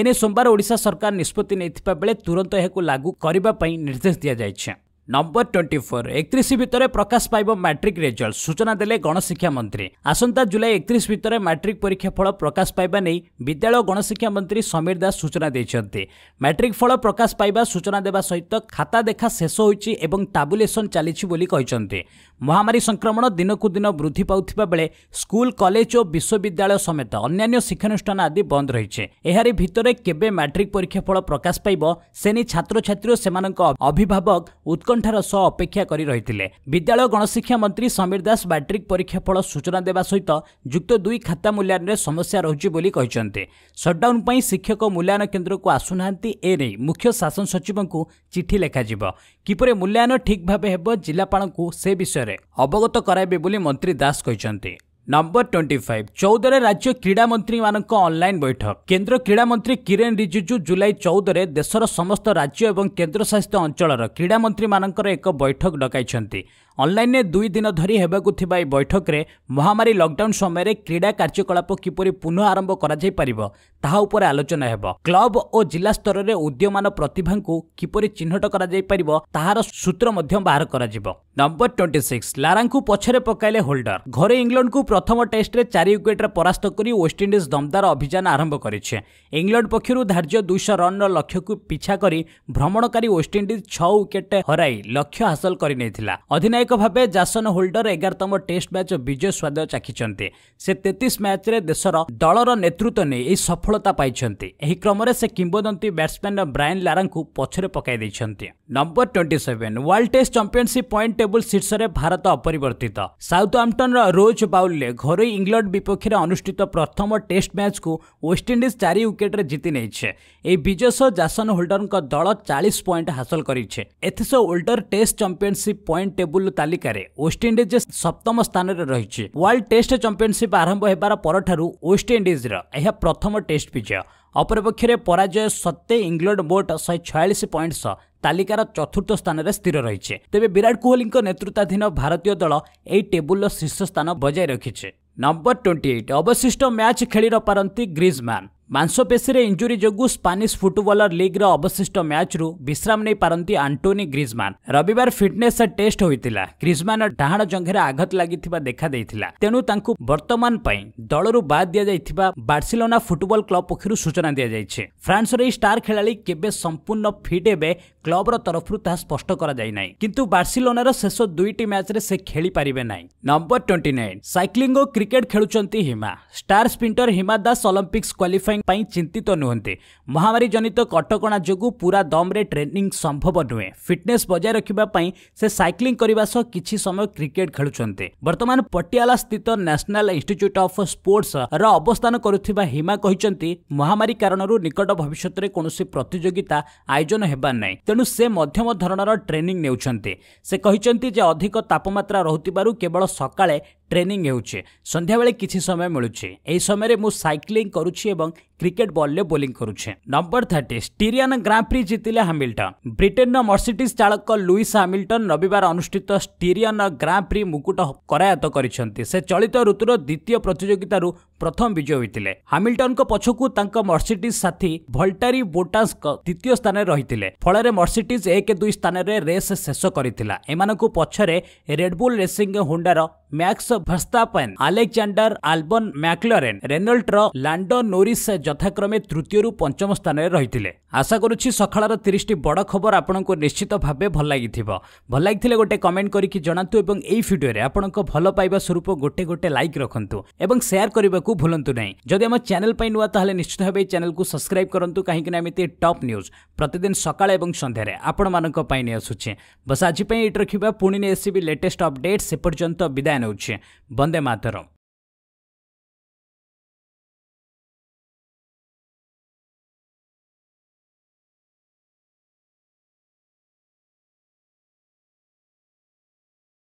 ଏନେଇ ସୋମବାର ଓଡ଼ିଶା ସରକାର ନିଷ୍ପତ୍ତି ନେଇଥିବା ବେଳେ ତୁରନ୍ତ ଏହାକୁ ଲାଗୁ କରିବା ପାଇଁ ନିର୍ଦ୍ଦେଶ ଦିଆଯାଇଛି ନମ୍ବର ଟ୍ୱେଣ୍ଟି ଫୋର୍ ଏକତିରିଶ ଭିତରେ ପ୍ରକାଶ ପାଇବ ମାଟ୍ରିକ୍ ରେଜଲ୍ଟ ସୂଚନା ଦେଲେ ଗଣଶିକ୍ଷା ମନ୍ତ୍ରୀ ଆସନ୍ତା ଜୁଲାଇ ଏକତିରିଶ ଭିତରେ ମାଟ୍ରିକ୍ ପରୀକ୍ଷା ଫଳ ପ୍ରକାଶ ପାଇବା ନେଇ ବିଦ୍ୟାଳୟ ଗଣଶିକ୍ଷା ମନ୍ତ୍ରୀ ସମୀର ଦାସ ସୂଚନା ଦେଇଛନ୍ତି ମାଟ୍ରିକ୍ ଫଳ ପ୍ରକାଶ ପାଇବା ସୂଚନା ଦେବା ସହିତ ଖାତା ଦେଖା ଶେଷ ହୋଇଛି ଏବଂ ଟାବୁଲେସନ୍ ଚାଲିଛି ବୋଲି କହିଛନ୍ତି ମହାମାରୀ ସଂକ୍ରମଣ ଦିନକୁ ଦିନ ବୃଦ୍ଧି ପାଉଥିବା ବେଳେ ସ୍କୁଲ କଲେଜ ଓ ବିଶ୍ୱବିଦ୍ୟାଳୟ ସମେତ ଅନ୍ୟାନ୍ୟ ଶିକ୍ଷାନୁଷ୍ଠାନ ଆଦି ବନ୍ଦ ରହିଛି ଏହାରି ଭିତରେ କେବେ ମାଟ୍ରିକ୍ ପରୀକ୍ଷା ଫଳ ପ୍ରକାଶ ପାଇବ ସେ ନେଇ ଛାତ୍ରଛାତ୍ରୀ ଓ ସେମାନଙ୍କ ଅଭିଭାବକ ଉତ୍କଳ ଉତ୍କଣ୍ଠାର ସହ ଅପେକ୍ଷା କରି ରହିଥିଲେ ବିଦ୍ୟାଳୟ ଗଣଶିକ୍ଷା ମନ୍ତ୍ରୀ ସମୀର ଦାସ ମାଟ୍ରିକ୍ ପରୀକ୍ଷା ଫଳ ସୂଚନା ଦେବା ସହିତ ଯୁକ୍ତ ଦୁଇ ଖାତା ମୂଲ୍ୟାୟନରେ ସମସ୍ୟା ରହିଛି ବୋଲି କହିଛନ୍ତି ସଟ୍ଡାଉନ୍ ପାଇଁ ଶିକ୍ଷକ ମୂଲ୍ୟାୟନ କେନ୍ଦ୍ରକୁ ଆସୁନାହାନ୍ତି ଏ ନେଇ ମୁଖ୍ୟ ଶାସନ ସଚିବଙ୍କୁ ଚିଠି ଲେଖାଯିବ କିପରି ମୂଲ୍ୟାୟନ ଠିକ୍ ଭାବେ ହେବ ଜିଲ୍ଲାପାଳଙ୍କୁ ସେ ବିଷୟରେ ଅବଗତ କରାଇବେ ବୋଲି ମନ୍ତ୍ରୀ ଦାସ କହିଛନ୍ତି ନମ୍ବର ଟ୍ୱେଣ୍ଟି ଫାଇଭ ଚଉଦରେ ରାଜ୍ୟ କ୍ରୀଡ଼ାମନ୍ତ୍ରୀମାନଙ୍କ ଅନ୍ଲାଇନ୍ ବୈଠକ କେନ୍ଦ୍ର କ୍ରୀଡ଼ାମନ୍ତ୍ରୀ କିରେନ୍ ରିଜିଜୁ ଜୁଲାଇ ଚଉଦରେ ଦେଶର ସମସ୍ତ ରାଜ୍ୟ ଏବଂ କେନ୍ଦ୍ରଶାସିତ ଅଞ୍ଚଳର କ୍ରୀଡ଼ାମନ୍ତ୍ରୀମାନଙ୍କର ଏକ ବୈଠକ ଡକାଇଛନ୍ତି ଅନ୍ଲାଇନ୍ରେ ଦୁଇ ଦିନ ଧରି ହେବାକୁ ଥିବା ଏହି ବୈଠକରେ ମହାମାରୀ ଲକଡାଉନ୍ ସମୟରେ କ୍ରୀଡ଼ା କାର୍ଯ୍ୟକଳାପ କିପରି ପୁନଃ ଆରମ୍ଭ କରାଯାଇପାରିବ ତାହା ଉପରେ ଆଲୋଚନା ହେବ କ୍ଲବ୍ ଓ ଜିଲ୍ଲା ସ୍ତରରେ ଉଦୀୟମାନ ପ୍ରତିଭାଙ୍କୁ କିପରି ଚିହ୍ନଟ କରାଯାଇପାରିବ ତାହାର ସୂତ୍ର ମଧ୍ୟ ବାହାର କରାଯିବ ନମ୍ବର ଟ୍ୱେଣ୍ଟି ସିକ୍ସ ଲାରାଙ୍କୁ ପଛରେ ପକାଇଲେ ହୋଲ୍ଡର ଘରେ ଇଂଲଣ୍ଡକୁ ପ୍ରଥମ ଟେଷ୍ଟରେ ଚାରି ୱିକେଟ୍ରେ ପରାସ୍ତ କରି ୱେଷ୍ଟଇଣ୍ଡିଜ୍ ଦମଦାର ଅଭିଯାନ ଆରମ୍ଭ କରିଛି ଇଂଲଣ୍ଡ ପକ୍ଷରୁ ଧାର୍ଯ୍ୟ ଦୁଇଶହ ରନ୍ର ଲକ୍ଷ୍ୟକୁ ପିଛା କରି ଭ୍ରମଣକାରୀ ୱେଷ୍ଟଇଣ୍ଡିଜ୍ ଛଅ ୱିକେଟ୍ ହରାଇ ଲକ୍ଷ୍ୟ ହାସଲ କରିନେଇଥିଲା ଅଧିନାୟକ ଅଧିନାୟକ ଭାବେ ଜାସନ ହୋଲ୍ଡର ଏଗାରତମ ଟେଷ୍ଟ ମ୍ୟାଚ୍ ବିଜୟ ସ୍ୱାଦ ଚାଖିଛନ୍ତି ସେ ତେତିଶ ମ୍ୟାଚ୍ରେ ଦେଶର ଦଳର ନେତୃତ୍ୱ ନେଇ ଏହି ସଫଳତା ପାଇଛନ୍ତି ଏହି କ୍ରମରେ ସେ କିମ୍ବଦନ୍ତୀ ବ୍ୟାଟ୍ସମ୍ୟାନ୍ ବ୍ରାଏନ୍ ଲାରାଙ୍କୁ ପଛରେ ପକାଇ ଦେଇଛନ୍ତି number twenty seven world test championship point table ଶୀର୍ଷରେ ଭାରତ ଅପରିବର୍ତ୍ତିତ ସାଉଥ୍ ଆମ୍ପଟନ୍ର ରୋଜ୍ ବାଉଲ୍ଲେ ଘରୋଇ ଇଂଲଣ୍ଡ ବିପକ୍ଷରେ ଅନୁଷ୍ଠିତ ପ୍ରଥମ ଟେଷ୍ଟ ମ୍ୟାଚ୍କୁ ୱେଷ୍ଟଇଣ୍ଡିଜ୍ ଚାରି ୱିକେଟ୍ରେ ଜିତି ନେଇଛେ ଏହି ବିଜୟ ସହ ଜାସନ ହୋଲ୍ଡରଙ୍କ ଦଳ ଚାଳିଶ ପଏଣ୍ଟ ହାସଲ କରିଛେ ଏଥିସହ world test championship point table ତାଲିକାରେ ୱେଷ୍ଟଇଣ୍ଡିଜ ସପ୍ତମ ସ୍ଥାନରେ ରହିଛି ୱାର୍ଲଡ ଟେଷ୍ଟ ଚମ୍ପିୟନସିପ୍ ଆରମ୍ଭ ହେବାର ପରଠାରୁ ୱେଷ୍ଟଇଣ୍ଡିଜର ଏହା ପ୍ରଥମ ଟେଷ୍ଟ ବିଜୟ ଅପରପକ୍ଷରେ ପରାଜୟ ସତ୍ତ୍ୱେ ଇଂଲଣ୍ଡ ମୋଟ ଶହେ ଛୟାଳିଶ ପଏଣ୍ଟ ସହ ତାଲିକାର ଚତୁର୍ଥ ସ୍ଥାନରେ ସ୍ଥିର ରହିଛି ତେବେ ବିରାଟ କୋହଲିଙ୍କ ନେତୃତ୍ୱାଧୀନ ଭାରତୀୟ ଦଳ ଏହି ଟେବୁଲର ଶୀର୍ଷ ସ୍ଥାନ ବଜାୟ ରଖିଛି ନମ୍ବର ଟ୍ୱେଣ୍ଟି ଏଇଟ୍ ଅବଶିଷ୍ଟ ମ୍ୟାଚ୍ ଖେଳିର ପାରନ୍ତି ଗ୍ରୀଜମ୍ୟାନ୍ ମାଂସପେଶୀରେ ଇଞ୍ଜୁରୀ ଯୋଗୁଁ ସ୍ପାନିଶ ଫୁଟବଲର ଲିଗ୍ର ଅବଶିଷ୍ଟ ମ୍ୟାଚ୍ରୁ ବିଶ୍ରାମ ନେଇପାରନ୍ତି ଆଣ୍ଟୋନି ଗ୍ରିଜମାନ ରବିବାର ଫିଟନେସ୍ ଟେଷ୍ଟ ହୋଇଥିଲା ଗ୍ରିଜମାନ ଡାହାଣ ଜଙ୍ଘରେ ଆଘାତ ଲାଗିଥିବା ଦେଖାଦେଇଥିଲା ତେଣୁ ତାଙ୍କୁ ବର୍ତ୍ତମାନ ପାଇଁ ଦଳରୁ ବାଦ୍ ଦିଆଯାଇଥିବା ବାର୍ସିଲୋନା ଫୁଟବଲ କ୍ଲବ ପକ୍ଷରୁ ସୂଚନା ଦିଆଯାଇଛି ଫ୍ରାନ୍ସର ଏହି ଷ୍ଟାର ଖେଳାଳି କେବେ ସମ୍ପୂର୍ଣ୍ଣ ଫିଟ୍ ହେବେ କ୍ଲବର ତରଫରୁ ତାହା ସ୍ପଷ୍ଟ କରାଯାଇନାହିଁ କିନ୍ତୁ ବାର୍ସିଲୋନାର ଶେଷ ଦୁଇଟି ମ୍ୟାଚ୍ରେ ସେ ଖେଳିପାରିବେ ନାହିଁ ନମ୍ବର ଟ୍ୱେଣ୍ଟି ନାଇନ୍ ସାଇକ୍ଲିଂ ଓ କ୍ରିକେଟ୍ ଖେଳୁଛନ୍ତି Hima star sprinter Hima Das Olympics qualify ପାଇଁ ପାଇଁ ଚିନ୍ତିତ ନୁହନ୍ତି ମହାମାରୀ ଜନିତ କଟକଣା ଯୋଗୁଁ ପୁରା ଦମ୍ରେ ଟ୍ରେନିଂ ସମ୍ଭବ ନୁହେଁ ଫିଟନେସ୍ ବଜାୟ ରଖିବା ପାଇଁ ସେ ସାଇକ୍ଲିଂ କରିବା ସହ କିଛି ସମୟ କ୍ରିକେଟ୍ ଖେଳୁଛନ୍ତି ବର୍ତ୍ତମାନ ପଟିଆଲା ସ୍ଥିତ ନ୍ୟାସନାଲ୍ ଇନ୍ଷ୍ଟିଚ୍ୟୁଟ୍ ଅଫ୍ ସ୍ପୋର୍ଟସ୍ର ଅବସ୍ଥାନ କରୁଥିବା ହିମା କହିଛନ୍ତି ମହାମାରୀ କାରଣରୁ ନିକଟ ଭବିଷ୍ୟତରେ କୌଣସି ପ୍ରତିଯୋଗିତା ଆୟୋଜନ ହେବାର ନାହିଁ ତେଣୁ ସେ ମଧ୍ୟମ ଧରଣର ଟ୍ରେନିଂ ନେଉଛନ୍ତି ସେ କହିଛନ୍ତି ଯେ ଅଧିକ ତାପମାତ୍ରା ରହୁଥିବାରୁ କେବଳ ସକାଳେ ଟ୍ରେନିଂ ହେଉଛି ସନ୍ଧ୍ୟାବେଳେ କିଛି ସମୟ ମିଳୁଛି ଏହି ସମୟରେ ମୁଁ ସାଇକ୍ଲିଂ କରୁଛି ଏବଂ କ୍ରିକେଟ୍ ବଲ୍ରେ ବୋଲିଂ କରୁଛେ ନମ୍ବର ଥାର୍ଟି ଷ୍ଟିରିଆନ ଗ୍ରାଣ୍ଡପ୍ରି ଜିତିଲେ ହାମିଲଟନ ବ୍ରିଟେନର ମର୍ସିଡିସ୍ ଚାଳକ ଲୁଇସ୍ ହାମିଲଟନ ରବିବାର ଅନୁଷ୍ଠିତ ଷ୍ଟିରିଆନ ଗ୍ରାଣ୍ଡପ୍ରି ମୁକୁଟ କରାୟତ କରିଛନ୍ତି ସେ ଚଳିତ ଋତୁର ଦ୍ୱିତୀୟ ପ୍ରତିଯୋଗିତାରୁ ପ୍ରଥମ ବିଜୟ ହୋଇଥିଲେ ହାମିଲଟନଙ୍କ ପଛକୁ ତାଙ୍କ ମର୍ସିଡିସ୍ ସାଥୀ ଭଲ୍ଟାରୀ ବୋଟାସ୍ଙ୍କ ଦ୍ୱିତୀୟ ସ୍ଥାନରେ ରହିଥିଲେ ଫଳରେ ମର୍ସିଡିସ୍ ଏକ ଦୁଇ ସ୍ଥାନରେ ରେସ୍ ଶେଷ କରିଥିଲା ଏମାନଙ୍କୁ ପଛରେ ରେଡ୍ବୁଲ୍ ରେସିଂ ହୁଣ୍ଡାର Max Verstappen Alexander Albon McLaren রেনল্টର ଲାଣ୍ଡୋ ନୋରିସ୍ ଯଥାକ୍ରମେ ତୃତୀୟରୁ ପଞ୍ଚମ ସ୍ଥାନରେ ରହିଥିଲେ ଆଶା କରୁଛି ସକାଳର ତିରିଶଟି ବଡ଼ ଖବର ଆପଣଙ୍କୁ ନିଶ୍ଚିତ ଭାବେ ଭଲ ଲାଗିଥିବ ଭଲ ଲାଗିଥିଲେ ଗୋଟେ କମେଣ୍ଟ କରିକି ଜଣାନ୍ତୁ ଏବଂ ଏହି ଭିଡ଼ିଓରେ ଆପଣଙ୍କ ଭଲ ପାଇବା ସ୍ୱରୂପ ଗୋଟେ ଗୋଟେ ଲାଇକ୍ ରଖନ୍ତୁ ଏବଂ ସେୟାର କରିବାକୁ ଭୁଲନ୍ତୁ ନାହିଁ ଯଦି ଆମ ଚ୍ୟାନେଲ୍ ପାଇଁ ନୂଆ ତାହେଲେ ନିଶ୍ଚିତ ଭାବେ ଏହି ଚ୍ୟାନେଲ୍କୁ ସବସ୍କ୍ରାଇବ୍ କରନ୍ତୁ କାହିଁକିନା ଏମିତି ଟପ୍ ନ୍ୟୁଜ୍ ପ୍ରତିଦିନ ସକାଳ ଏବଂ ସନ୍ଧ୍ୟାରେ ଆପଣମାନଙ୍କ ପାଇଁ ନେଇ ଆସୁଛି ବସ୍ ଆଜି ପାଇଁ ଏଇଠି ରଖିବା ପୁଣି ନେଇ ଆସିବି ଲେଟେଷ୍ଟ ଅପଡେଟ୍ ସେ ପର୍ଯ୍ୟନ୍ତ ବିଦାୟ છે વંદે માતરમ